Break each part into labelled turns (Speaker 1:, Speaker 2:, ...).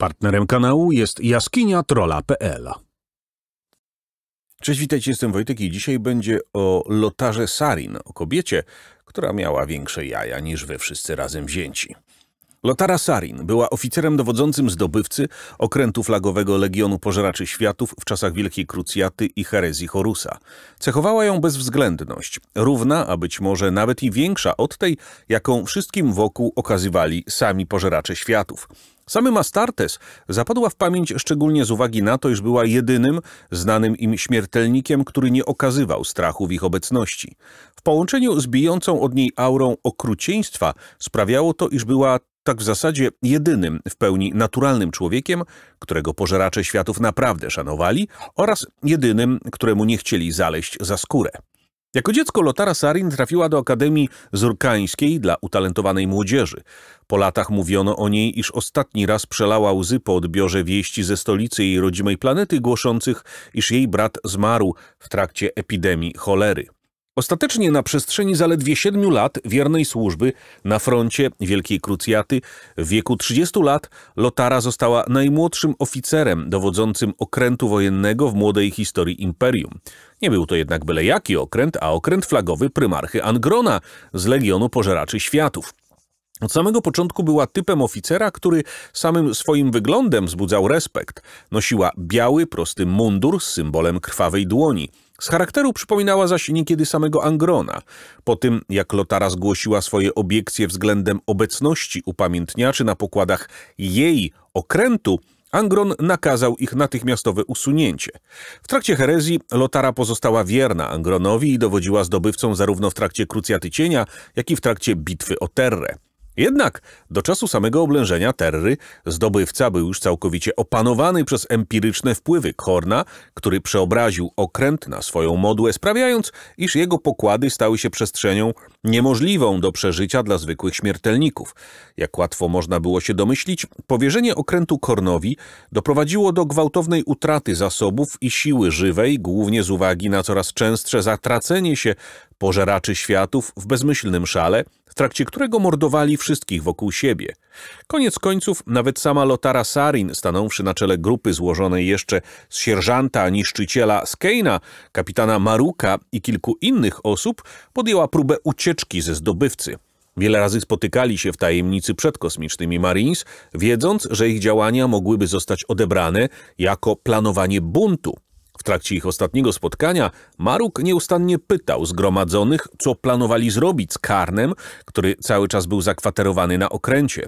Speaker 1: Partnerem kanału jest Trola.pl. Cześć, witajcie, jestem Wojtek i dzisiaj będzie o Lotarze Sarin, o kobiecie, która miała większe jaja niż wy wszyscy razem wzięci. Lotara Sarin była oficerem dowodzącym zdobywcy okrętu flagowego Legionu Pożeraczy Światów w czasach Wielkiej Krucjaty i herezji Horusa. Cechowała ją bezwzględność, równa, a być może nawet i większa od tej, jaką wszystkim wokół okazywali sami Pożeracze Światów. Samym Astartes zapadła w pamięć szczególnie z uwagi na to, iż była jedynym znanym im śmiertelnikiem, który nie okazywał strachu w ich obecności. W połączeniu z bijącą od niej aurą okrucieństwa sprawiało to, iż była tak w zasadzie jedynym w pełni naturalnym człowiekiem, którego pożeracze światów naprawdę szanowali oraz jedynym, któremu nie chcieli zaleść za skórę. Jako dziecko Lotara Sarin trafiła do Akademii Zurkańskiej dla utalentowanej młodzieży. Po latach mówiono o niej, iż ostatni raz przelała łzy po odbiorze wieści ze stolicy jej rodzimej planety, głoszących, iż jej brat zmarł w trakcie epidemii cholery. Ostatecznie na przestrzeni zaledwie siedmiu lat wiernej służby na froncie Wielkiej Krucjaty w wieku 30 lat Lotara została najmłodszym oficerem dowodzącym okrętu wojennego w młodej historii imperium. Nie był to jednak byle jaki okręt, a okręt flagowy prymarchy Angrona z Legionu Pożeraczy Światów. Od samego początku była typem oficera, który samym swoim wyglądem wzbudzał respekt. Nosiła biały, prosty mundur z symbolem krwawej dłoni. Z charakteru przypominała zaś niekiedy samego Angrona. Po tym, jak Lotara zgłosiła swoje obiekcje względem obecności upamiętniaczy na pokładach jej okrętu, Angron nakazał ich natychmiastowe usunięcie. W trakcie herezji Lotara pozostała wierna Angronowi i dowodziła zdobywcom zarówno w trakcie Krucjaty Cienia, jak i w trakcie bitwy o Terre. Jednak do czasu samego oblężenia Terry zdobywca był już całkowicie opanowany przez empiryczne wpływy Korna, który przeobraził okręt na swoją modłę, sprawiając, iż jego pokłady stały się przestrzenią niemożliwą do przeżycia dla zwykłych śmiertelników. Jak łatwo można było się domyślić, powierzenie okrętu Kornowi doprowadziło do gwałtownej utraty zasobów i siły żywej, głównie z uwagi na coraz częstsze zatracenie się pożeraczy światów w bezmyślnym szale, w trakcie którego mordowali wszystkich wokół siebie. Koniec końców nawet sama Lotara Sarin, stanąwszy na czele grupy złożonej jeszcze z sierżanta, niszczyciela Skeina, kapitana Maruka i kilku innych osób, podjęła próbę ucieczki ze zdobywcy. Wiele razy spotykali się w tajemnicy przedkosmicznymi Marines, wiedząc, że ich działania mogłyby zostać odebrane jako planowanie buntu. W trakcie ich ostatniego spotkania Maruk nieustannie pytał zgromadzonych, co planowali zrobić z Karnem, który cały czas był zakwaterowany na okręcie.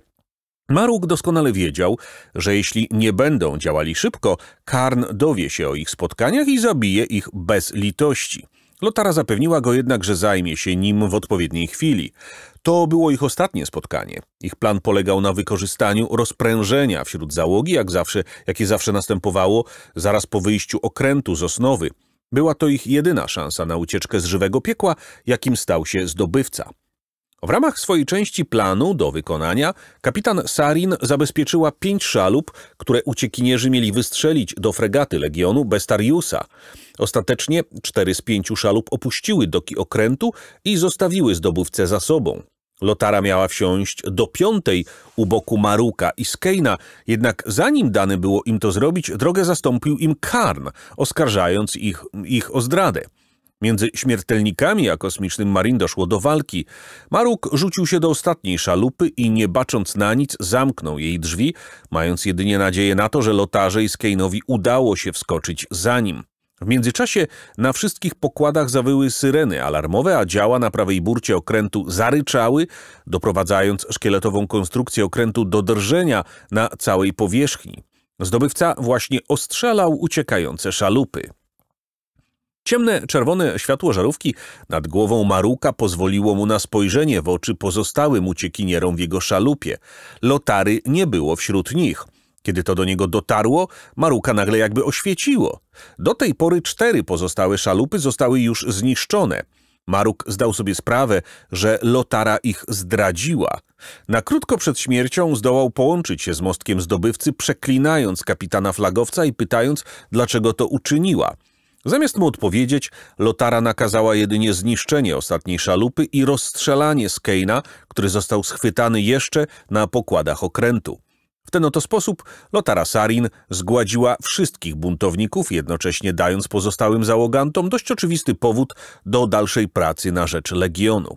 Speaker 1: Maruk doskonale wiedział, że jeśli nie będą działali szybko, Karn dowie się o ich spotkaniach i zabije ich bez litości. Lotara zapewniła go jednak, że zajmie się nim w odpowiedniej chwili. To było ich ostatnie spotkanie. Ich plan polegał na wykorzystaniu rozprężenia wśród załogi, jak zawsze, jakie zawsze następowało zaraz po wyjściu okrętu z Osnowy. Była to ich jedyna szansa na ucieczkę z żywego piekła, jakim stał się zdobywca. W ramach swojej części planu do wykonania kapitan Sarin zabezpieczyła pięć szalup, które uciekinierzy mieli wystrzelić do fregaty Legionu Bestariusa. Ostatecznie cztery z pięciu szalup opuściły doki okrętu i zostawiły zdobywcę za sobą. Lotara miała wsiąść do piątej u boku Maruka i Skeina, jednak zanim dane było im to zrobić, drogę zastąpił im Karn, oskarżając ich, ich o zdradę. Między śmiertelnikami a kosmicznym Marin doszło do walki. Maruk rzucił się do ostatniej szalupy i nie bacząc na nic zamknął jej drzwi, mając jedynie nadzieję na to, że Lotarze i Skeinowi udało się wskoczyć za nim. W międzyczasie na wszystkich pokładach zawyły syreny alarmowe, a działa na prawej burcie okrętu zaryczały, doprowadzając szkieletową konstrukcję okrętu do drżenia na całej powierzchni. Zdobywca właśnie ostrzelał uciekające szalupy. Ciemne, czerwone światło żarówki nad głową Maruka pozwoliło mu na spojrzenie w oczy pozostałym uciekinierom w jego szalupie. Lotary nie było wśród nich. Kiedy to do niego dotarło, Maruka nagle jakby oświeciło. Do tej pory cztery pozostałe szalupy zostały już zniszczone. Maruk zdał sobie sprawę, że Lotara ich zdradziła. Na krótko przed śmiercią zdołał połączyć się z mostkiem zdobywcy, przeklinając kapitana flagowca i pytając, dlaczego to uczyniła. Zamiast mu odpowiedzieć, Lotara nakazała jedynie zniszczenie ostatniej szalupy i rozstrzelanie Skeina, który został schwytany jeszcze na pokładach okrętu. W ten oto sposób Lotara Sarin zgładziła wszystkich buntowników, jednocześnie dając pozostałym załogantom dość oczywisty powód do dalszej pracy na rzecz Legionu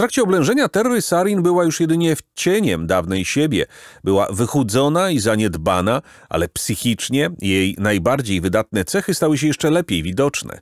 Speaker 1: trakcie oblężenia Terry Sarin była już jedynie w cieniem dawnej siebie. Była wychudzona i zaniedbana, ale psychicznie jej najbardziej wydatne cechy stały się jeszcze lepiej widoczne.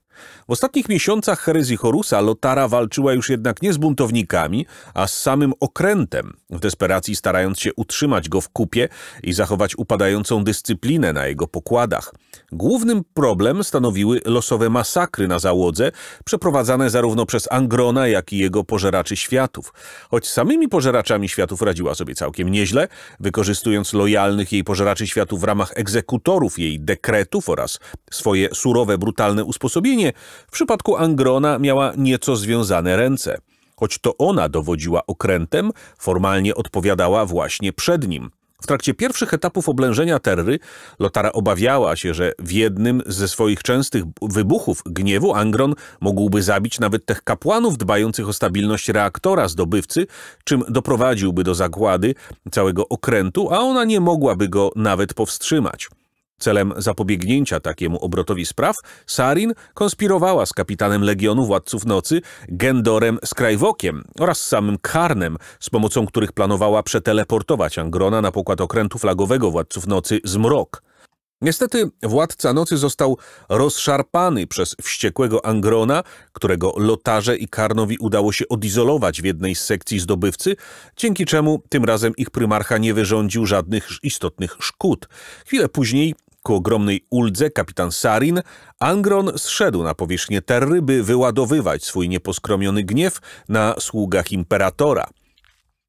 Speaker 1: W ostatnich miesiącach herezji Horusa Lotara walczyła już jednak nie z buntownikami, a z samym okrętem, w desperacji starając się utrzymać go w kupie i zachować upadającą dyscyplinę na jego pokładach. Głównym problem stanowiły losowe masakry na załodze, przeprowadzane zarówno przez Angrona, jak i jego pożeraczy światów. Choć samymi pożeraczami światów radziła sobie całkiem nieźle, wykorzystując lojalnych jej pożeraczy światów w ramach egzekutorów jej dekretów oraz swoje surowe, brutalne usposobienie, w przypadku Angrona miała nieco związane ręce. Choć to ona dowodziła okrętem, formalnie odpowiadała właśnie przed nim. W trakcie pierwszych etapów oblężenia Terry Lotara obawiała się, że w jednym ze swoich częstych wybuchów gniewu Angron mógłby zabić nawet tych kapłanów dbających o stabilność reaktora zdobywcy, czym doprowadziłby do zagłady całego okrętu, a ona nie mogłaby go nawet powstrzymać. Celem zapobiegnięcia takiemu obrotowi spraw Sarin konspirowała z kapitanem Legionu Władców Nocy, Gendorem Skrajwokiem oraz samym Karnem, z pomocą których planowała przeteleportować Angrona na pokład okrętu flagowego Władców Nocy Zmrok. Niestety Władca Nocy został rozszarpany przez wściekłego Angrona, którego Lotarze i Karnowi udało się odizolować w jednej z sekcji zdobywcy, dzięki czemu tym razem ich prymarcha nie wyrządził żadnych istotnych szkód. Chwilę później Ku ogromnej uldze kapitan Sarin, Angron zszedł na powierzchnię Terry, by wyładowywać swój nieposkromiony gniew na sługach imperatora.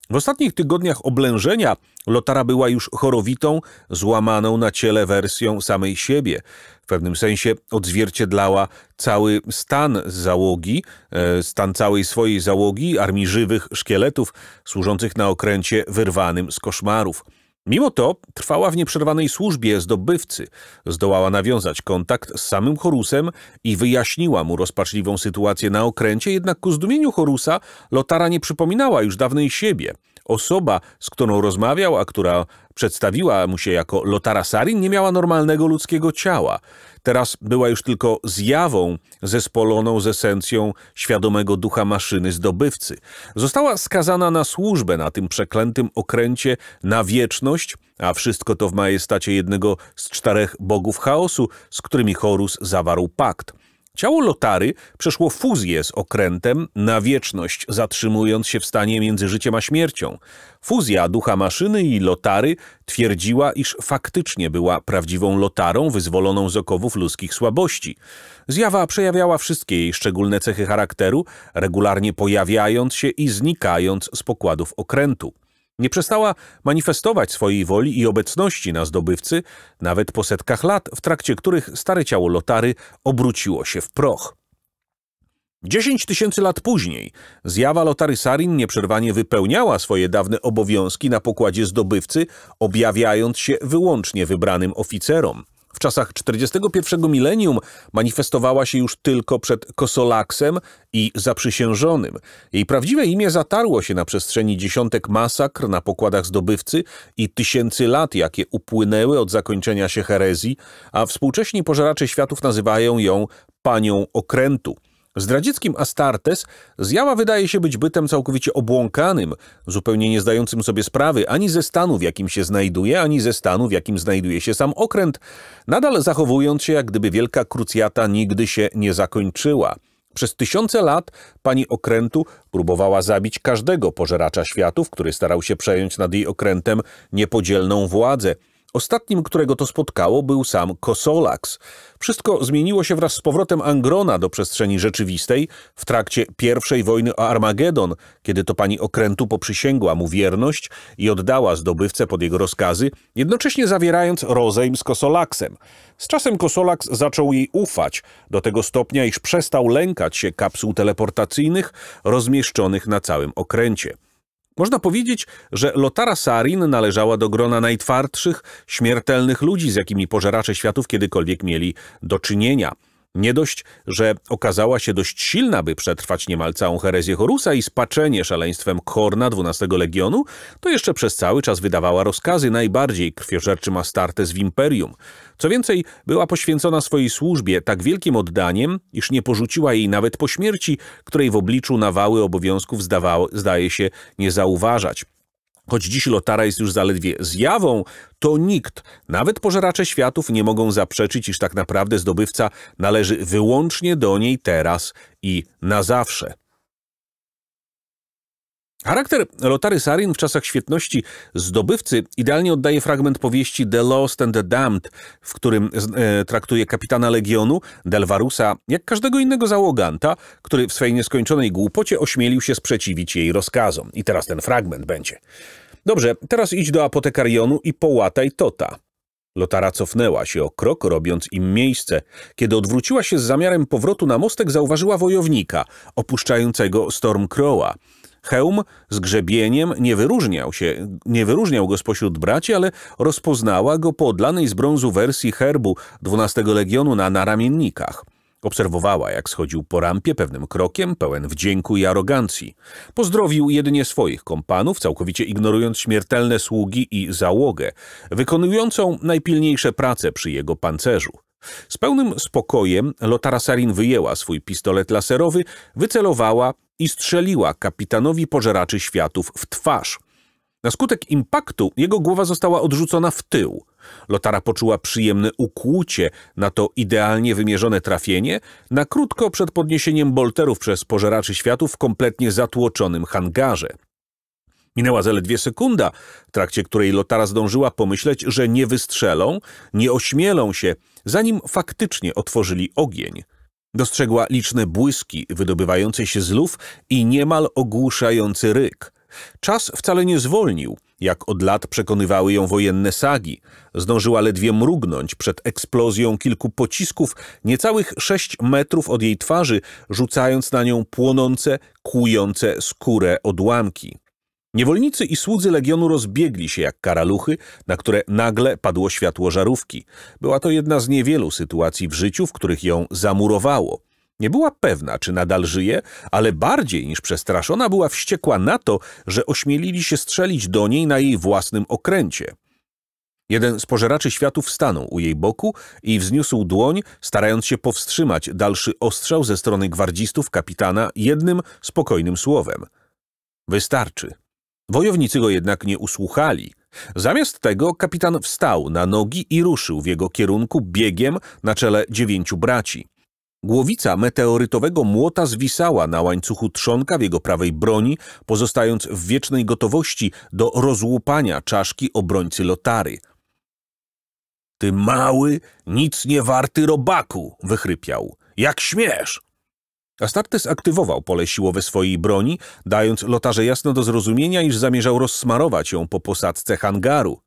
Speaker 1: W ostatnich tygodniach oblężenia Lotara była już chorowitą, złamaną na ciele wersją samej siebie. W pewnym sensie odzwierciedlała cały stan załogi, e, stan całej swojej załogi, armii żywych szkieletów służących na okręcie wyrwanym z koszmarów. Mimo to trwała w nieprzerwanej służbie zdobywcy, zdołała nawiązać kontakt z samym Horusem i wyjaśniła mu rozpaczliwą sytuację na okręcie, jednak ku zdumieniu Horusa Lotara nie przypominała już dawnej siebie. Osoba, z którą rozmawiał, a która przedstawiła mu się jako Lotara Sarin, nie miała normalnego ludzkiego ciała. Teraz była już tylko zjawą zespoloną z esencją świadomego ducha maszyny zdobywcy. Została skazana na służbę na tym przeklętym okręcie na wieczność, a wszystko to w majestacie jednego z czterech bogów chaosu, z którymi Horus zawarł pakt. Ciało Lotary przeszło fuzję z okrętem na wieczność, zatrzymując się w stanie między życiem a śmiercią. Fuzja ducha maszyny i Lotary twierdziła, iż faktycznie była prawdziwą Lotarą wyzwoloną z okowów ludzkich słabości. Zjawa przejawiała wszystkie jej szczególne cechy charakteru, regularnie pojawiając się i znikając z pokładów okrętu. Nie przestała manifestować swojej woli i obecności na zdobywcy, nawet po setkach lat, w trakcie których stare ciało Lotary obróciło się w proch. Dziesięć tysięcy lat później zjawa Lotary Sarin nieprzerwanie wypełniała swoje dawne obowiązki na pokładzie zdobywcy, objawiając się wyłącznie wybranym oficerom – w czasach 41 milenium manifestowała się już tylko przed Kosolaksem i zaprzysiężonym. Jej prawdziwe imię zatarło się na przestrzeni dziesiątek masakr na pokładach zdobywcy i tysięcy lat, jakie upłynęły od zakończenia się herezji, a współcześni pożaracze światów nazywają ją panią okrętu. Zdradzieckim Astartes zjawa wydaje się być bytem całkowicie obłąkanym, zupełnie nie zdającym sobie sprawy ani ze stanu, w jakim się znajduje, ani ze stanu, w jakim znajduje się sam okręt, nadal zachowując się, jak gdyby wielka krucjata nigdy się nie zakończyła. Przez tysiące lat pani okrętu próbowała zabić każdego pożeracza światów, który starał się przejąć nad jej okrętem niepodzielną władzę – Ostatnim, którego to spotkało, był sam Kosolax. Wszystko zmieniło się wraz z powrotem Angrona do przestrzeni rzeczywistej w trakcie pierwszej wojny o Armagedon, kiedy to pani okrętu poprzysięgła mu wierność i oddała zdobywcę pod jego rozkazy, jednocześnie zawierając rozejm z Kosolaksem. Z czasem Kosolax zaczął jej ufać, do tego stopnia, iż przestał lękać się kapsuł teleportacyjnych rozmieszczonych na całym okręcie. Można powiedzieć, że Lotara Sarin należała do grona najtwardszych, śmiertelnych ludzi, z jakimi pożeracze światów kiedykolwiek mieli do czynienia – nie dość, że okazała się dość silna, by przetrwać niemal całą herezję Horusa i spaczenie szaleństwem Korna XII Legionu, to jeszcze przez cały czas wydawała rozkazy najbardziej krwiożerczym Astartes w Imperium. Co więcej, była poświęcona swojej służbie tak wielkim oddaniem, iż nie porzuciła jej nawet po śmierci, której w obliczu nawały obowiązków zdawało, zdaje się nie zauważać. Choć dziś lotara jest już zaledwie zjawą, to nikt, nawet pożeracze światów, nie mogą zaprzeczyć, iż tak naprawdę zdobywca należy wyłącznie do niej teraz i na zawsze. Charakter Lotary Sarin w czasach świetności zdobywcy idealnie oddaje fragment powieści The Lost and the Damned, w którym e, traktuje kapitana Legionu, Delvarusa, jak każdego innego załoganta, który w swej nieskończonej głupocie ośmielił się sprzeciwić jej rozkazom. I teraz ten fragment będzie. Dobrze, teraz idź do apotekarionu i połataj Tota. Lotara cofnęła się o krok, robiąc im miejsce. Kiedy odwróciła się z zamiarem powrotu na mostek, zauważyła wojownika, opuszczającego Stormcrowa. Hełm z grzebieniem nie wyróżniał się, nie wyróżniał go spośród braci, ale rozpoznała go po odlanej z brązu wersji herbu XII Legionu na naramiennikach. Obserwowała, jak schodził po rampie pewnym krokiem, pełen wdzięku i arogancji. Pozdrowił jedynie swoich kompanów, całkowicie ignorując śmiertelne sługi i załogę, wykonującą najpilniejsze prace przy jego pancerzu. Z pełnym spokojem Lotara Sarin wyjęła swój pistolet laserowy, wycelowała i strzeliła kapitanowi pożeraczy światów w twarz. Na skutek impaktu jego głowa została odrzucona w tył. Lotara poczuła przyjemne ukłucie na to idealnie wymierzone trafienie na krótko przed podniesieniem bolterów przez pożeraczy światów w kompletnie zatłoczonym hangarze. Minęła zaledwie sekunda, w trakcie której Lotara zdążyła pomyśleć, że nie wystrzelą, nie ośmielą się, zanim faktycznie otworzyli ogień. Dostrzegła liczne błyski wydobywające się z luf i niemal ogłuszający ryk. Czas wcale nie zwolnił, jak od lat przekonywały ją wojenne sagi. Zdążyła ledwie mrugnąć przed eksplozją kilku pocisków niecałych sześć metrów od jej twarzy, rzucając na nią płonące, kłujące skórę odłamki. Niewolnicy i słudzy legionu rozbiegli się jak karaluchy, na które nagle padło światło żarówki. Była to jedna z niewielu sytuacji w życiu, w których ją zamurowało. Nie była pewna, czy nadal żyje, ale bardziej niż przestraszona była wściekła na to, że ośmielili się strzelić do niej na jej własnym okręcie. Jeden z pożeraczy światów stanął u jej boku i wzniósł dłoń, starając się powstrzymać dalszy ostrzał ze strony gwardzistów kapitana jednym spokojnym słowem. Wystarczy. Wojownicy go jednak nie usłuchali. Zamiast tego kapitan wstał na nogi i ruszył w jego kierunku biegiem na czele dziewięciu braci. Głowica meteorytowego młota zwisała na łańcuchu trzonka w jego prawej broni, pozostając w wiecznej gotowości do rozłupania czaszki obrońcy Lotary. — Ty mały, nic nie warty robaku! — wychrypiał. — Jak śmiesz! Astartes aktywował pole siłowe swojej broni, dając Lotarze jasno do zrozumienia, iż zamierzał rozsmarować ją po posadzce hangaru.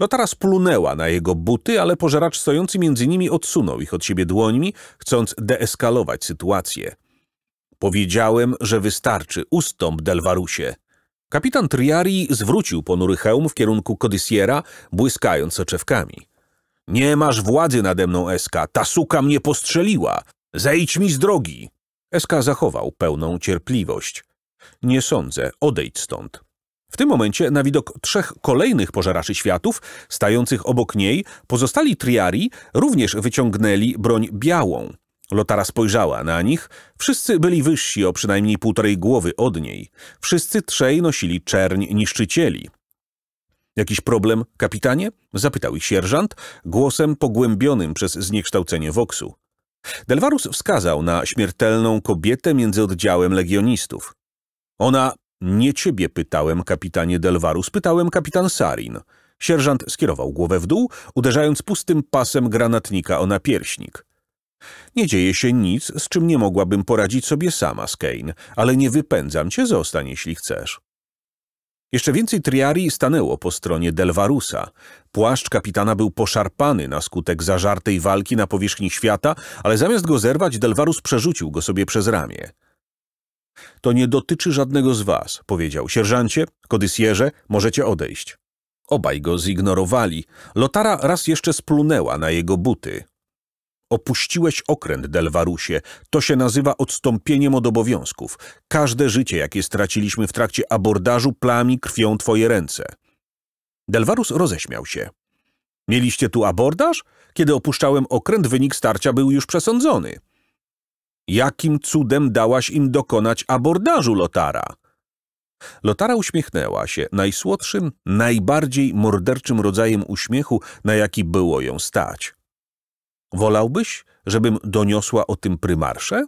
Speaker 1: Lotara splunęła na jego buty, ale pożeracz stojący między nimi odsunął ich od siebie dłońmi, chcąc deeskalować sytuację. Powiedziałem, że wystarczy, ustąp Delwarusie. Kapitan Triari zwrócił ponury hełm w kierunku Kodysiera, błyskając soczewkami. Nie masz władzy nade mną, Eska, ta suka mnie postrzeliła. Zejdź mi z drogi. SK zachował pełną cierpliwość. Nie sądzę, odejdź stąd. W tym momencie na widok trzech kolejnych pożeraczy światów, stających obok niej, pozostali triari również wyciągnęli broń białą. Lotara spojrzała na nich. Wszyscy byli wyżsi o przynajmniej półtorej głowy od niej. Wszyscy trzej nosili czerń niszczycieli. Jakiś problem, kapitanie? Zapytał ich sierżant, głosem pogłębionym przez zniekształcenie woksu. Delvarus wskazał na śmiertelną kobietę między oddziałem legionistów. Ona, nie ciebie pytałem, kapitanie Delvarus, pytałem kapitan Sarin. Sierżant skierował głowę w dół, uderzając pustym pasem granatnika o napierśnik. Nie dzieje się nic, z czym nie mogłabym poradzić sobie sama, Skane, ale nie wypędzam cię, zostań, jeśli chcesz. Jeszcze więcej triarii stanęło po stronie Delvarusa. Płaszcz kapitana był poszarpany na skutek zażartej walki na powierzchni świata, ale zamiast go zerwać, Delvarus przerzucił go sobie przez ramię. To nie dotyczy żadnego z was, powiedział. Sierżancie, kodysjerze, możecie odejść. Obaj go zignorowali. Lotara raz jeszcze splunęła na jego buty. Opuściłeś okręt, Delwarusie. To się nazywa odstąpieniem od obowiązków. Każde życie, jakie straciliśmy w trakcie abordażu, plami krwią twoje ręce. Delwarus roześmiał się. Mieliście tu abordaż? Kiedy opuszczałem okręt, wynik starcia był już przesądzony. Jakim cudem dałaś im dokonać abordażu, Lotara? Lotara uśmiechnęła się najsłodszym, najbardziej morderczym rodzajem uśmiechu, na jaki było ją stać. Wolałbyś, żebym doniosła o tym prymarsze?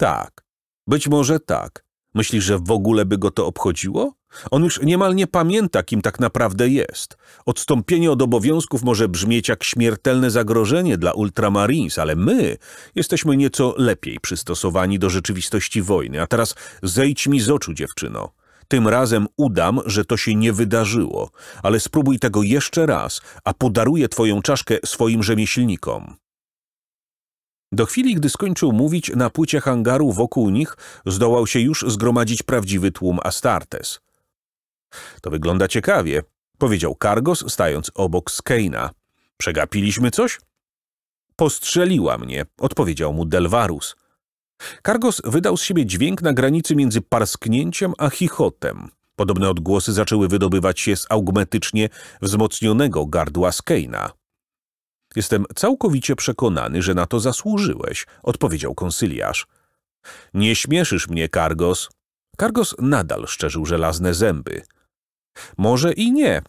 Speaker 1: Tak, być może tak. Myślisz, że w ogóle by go to obchodziło? On już niemal nie pamięta, kim tak naprawdę jest. Odstąpienie od obowiązków może brzmieć jak śmiertelne zagrożenie dla Ultramarines, ale my jesteśmy nieco lepiej przystosowani do rzeczywistości wojny. A teraz zejdź mi z oczu, dziewczyno. Tym razem udam, że to się nie wydarzyło, ale spróbuj tego jeszcze raz, a podaruję twoją czaszkę swoim rzemieślnikom. Do chwili, gdy skończył mówić, na płycie hangaru wokół nich zdołał się już zgromadzić prawdziwy tłum Astartes. To wygląda ciekawie, powiedział Kargos, stając obok Skeina. Przegapiliśmy coś? Postrzeliła mnie, odpowiedział mu Delvarus. Kargos wydał z siebie dźwięk na granicy między parsknięciem a chichotem. Podobne odgłosy zaczęły wydobywać się z augmetycznie wzmocnionego gardła Skeina. Jestem całkowicie przekonany, że na to zasłużyłeś, odpowiedział konsyliarz. Nie śmieszysz mnie, Kargos. Kargos nadal szczerzył żelazne zęby. Może i nie.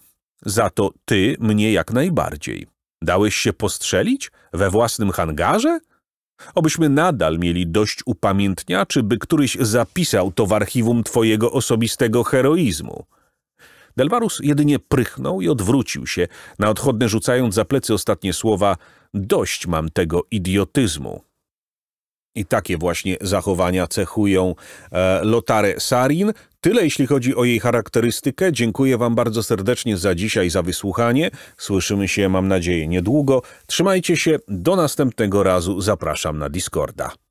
Speaker 1: Za to ty mnie jak najbardziej. Dałeś się postrzelić? We własnym hangarze? Obyśmy nadal mieli dość upamiętniaczy, by któryś zapisał to w archiwum twojego osobistego heroizmu. Delvarus jedynie prychnął i odwrócił się, na odchodne rzucając za plecy ostatnie słowa – dość mam tego idiotyzmu. I takie właśnie zachowania cechują e, Lotarę Sarin. Tyle jeśli chodzi o jej charakterystykę. Dziękuję Wam bardzo serdecznie za dzisiaj, za wysłuchanie. Słyszymy się, mam nadzieję, niedługo. Trzymajcie się, do następnego razu. Zapraszam na Discorda.